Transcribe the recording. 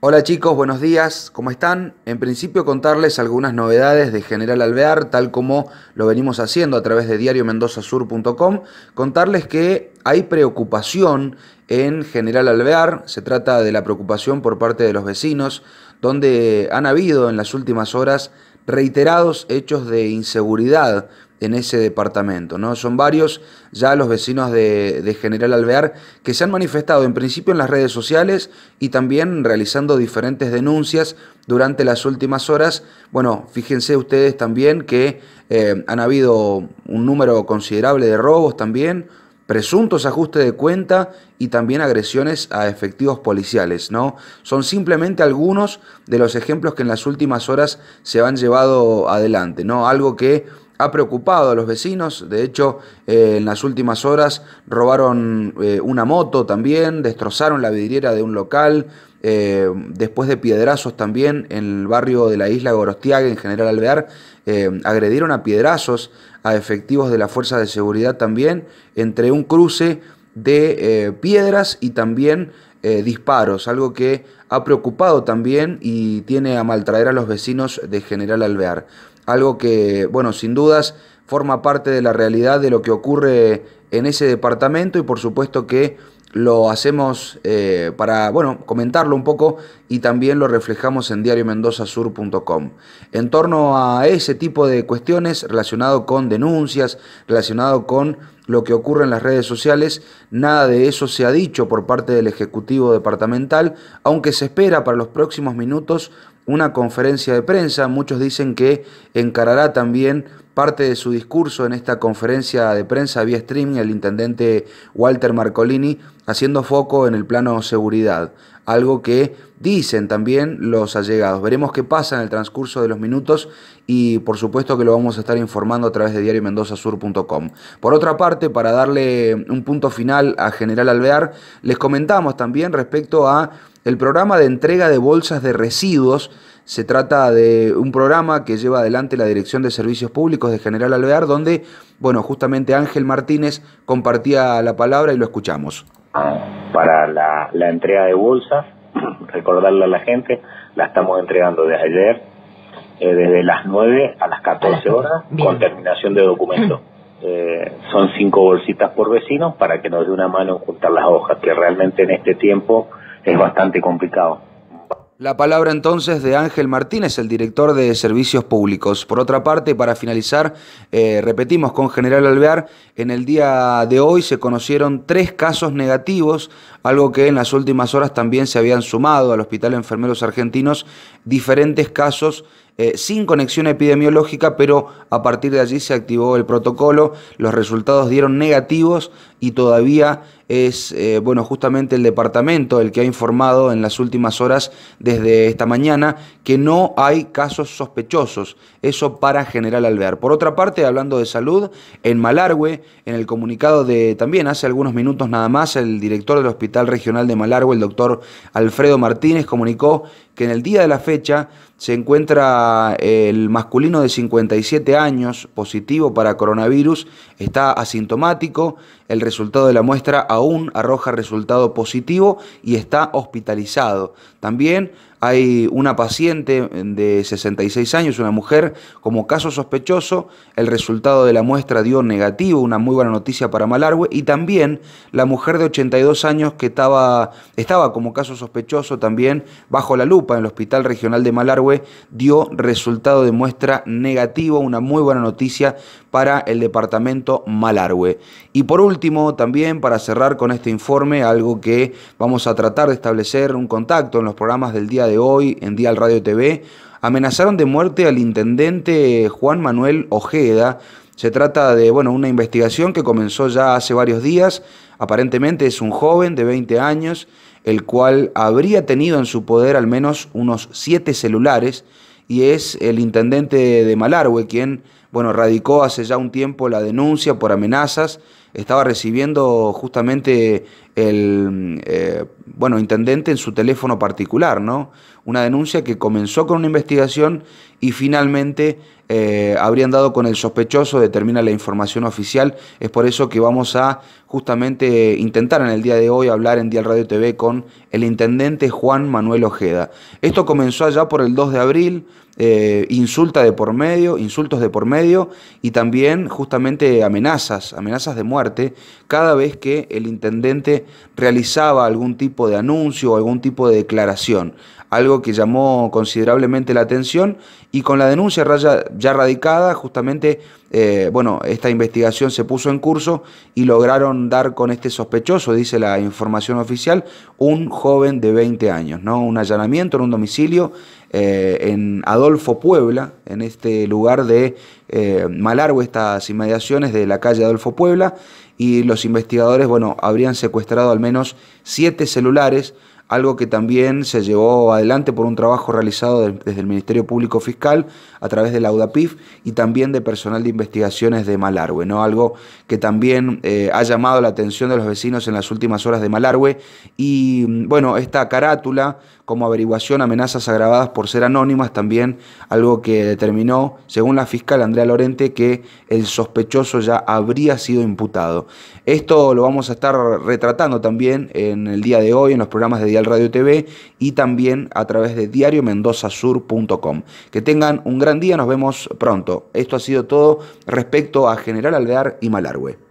Hola chicos, buenos días, ¿cómo están? En principio contarles algunas novedades de General Alvear, tal como lo venimos haciendo a través de diariomendozasur.com, contarles que hay preocupación en General Alvear, se trata de la preocupación por parte de los vecinos, donde han habido en las últimas horas reiterados hechos de inseguridad en ese departamento. ¿no? Son varios ya los vecinos de, General Alvear que se han manifestado en principio en las redes sociales y también realizando diferentes denuncias durante las últimas horas. Bueno, fíjense ustedes también que eh, han habido un número considerable de robos también, presuntos ajustes de cuenta y también agresiones a efectivos policiales, ¿no? Son simplemente algunos de los ejemplos que en las últimas horas se han llevado adelante, ¿no? Algo que ha preocupado a los vecinos. De hecho, eh, en las últimas horas robaron eh, una moto también, destrozaron la vidriera de un local, eh, después de piedrazos también en el barrio de la isla Gorostiaga, en General Alvear, agredieron a piedrazos a efectivos de la Fuerza de Seguridad también, entre un cruce de piedras y también disparos, algo que ha preocupado también y tiene a maltraer a los vecinos de General Alvear algo que, bueno, sin dudas forma parte de la realidad de lo que ocurre en ese departamento y por supuesto que lo hacemos eh, para, bueno, comentarlo un poco y también lo reflejamos en diariomendozasur.com. En torno a ese tipo de cuestiones relacionado con denuncias, relacionado con lo que ocurre en las redes sociales, nada de eso se ha dicho por parte del Ejecutivo Departamental, aunque se espera para los próximos minutos una conferencia de prensa. Muchos dicen que encarará también parte de su discurso en esta conferencia de prensa vía streaming el intendente Walter Marcolini, haciendo foco en el plano seguridad algo que dicen también los allegados. Veremos qué pasa en el transcurso de los minutos y por supuesto que lo vamos a estar informando a través de diario mendozasur.com. Por otra parte, para darle un punto final a General Alvear, les comentamos también respecto a el programa de entrega de bolsas de residuos se trata de un programa que lleva adelante la Dirección de Servicios Públicos de General Alvear, donde, bueno, justamente Ángel Martínez compartía la palabra y lo escuchamos. Ah para la, entrega de bolsas. Recordarle a la gente, la estamos entregando desde ayer, eh, desde las 9 a las 14 horas, con terminación de documento. Eh, son cinco bolsitas por vecino para que nos dé una mano en juntar las hojas, que realmente en este tiempo es bastante complicado. La palabra entonces de Ángel Martínez, el director de Servicios Públicos. Por otra parte, para finalizar, eh, repetimos con General Alvear, en el día de hoy se conocieron tres casos negativos, algo que en las últimas horas también se habían sumado al Hospital de Enfermeros Argentinos diferentes casos eh, sin conexión epidemiológica, pero a partir de allí se activó el protocolo, los resultados dieron negativos y todavía es, eh, bueno, justamente el departamento el que ha informado en las últimas horas desde esta mañana que no hay casos sospechosos, eso para General Alvear. Por otra parte, hablando de salud, en Malargüe, en el comunicado de también hace algunos minutos nada más, el director del Hospital Regional de Malargüe, el doctor Alfredo Martínez, comunicó que en el día de la fecha se encuentra el masculino de 57 años, positivo para coronavirus, está asintomático. El resultado de la muestra aún arroja resultado positivo y está hospitalizado. También hay una paciente eh, de 66 años, una mujer, como caso sospechoso. El resultado de la muestra dio negativo, una muy buena noticia para Malargüe. Y también la mujer de 82 años que estaba, estaba como caso sospechoso también bajo la lupa en el Hospital Regional de Malargüe dio resultado de muestra negativo, una muy buena noticia para el departamento Malargüe. Y por último, también para cerrar con este informe, algo que vamos a tratar de establecer un contacto en los programas del día de hoy en Día al Radio TV, amenazaron de muerte al intendente Juan Manuel Ojeda. Se trata de bueno, una investigación que comenzó ya hace varios días. Aparentemente es un joven de 20 años, el cual habría tenido en su poder al menos unos siete celulares y es el intendente de Malargüe quien bueno, radicó hace ya un tiempo la denuncia por amenazas estaba recibiendo justamente el eh, bueno, intendente en su teléfono particular, ¿no? Una denuncia que comenzó con una investigación y finalmente eh, habrían dado con el sospechoso, determina la información oficial. Es por eso que vamos a justamente intentar en el día de hoy hablar en Dial Radio TV con el intendente Juan Manuel Ojeda. Esto comenzó allá por el 2 de abril, eh, insulta de por medio, insultos de por medio y también justamente amenazas, amenazas de muerte cada vez que el intendente realizaba algún tipo de anuncio o algún tipo de declaración, algo que llamó considerablemente la atención y con la denuncia ya, radicada, justamente, eh, bueno, esta investigación se puso en curso y lograron dar con este sospechoso, dice la información oficial, un joven de 20 años, ¿no? Un allanamiento en un domicilio eh, en Adolfo Puebla, en este lugar de eh, estas inmediaciones de la calle Adolfo Puebla, y los investigadores, bueno, habrían secuestrado al menos siete celulares, algo que también se llevó adelante por un trabajo realizado desde el Ministerio Público Fiscal a través de la UDAPIF y también de personal de investigaciones de Malargüe, ¿no? algo que también eh, ha llamado la atención de los vecinos en las últimas horas de Malargüe. Y mm, bueno, esta carátula como averiguación amenazas agravadas por ser anónimas, también algo que determinó, según la fiscal Andrea Lorente, que el sospechoso ya habría sido imputado. Esto lo vamos a estar retratando también en el día de hoy en los programas de Dial Radio TV y también a través de diariomendozasur.com. Que tengan un gran día, nos vemos pronto. Esto ha sido todo respecto a General Aldear y Malargüe.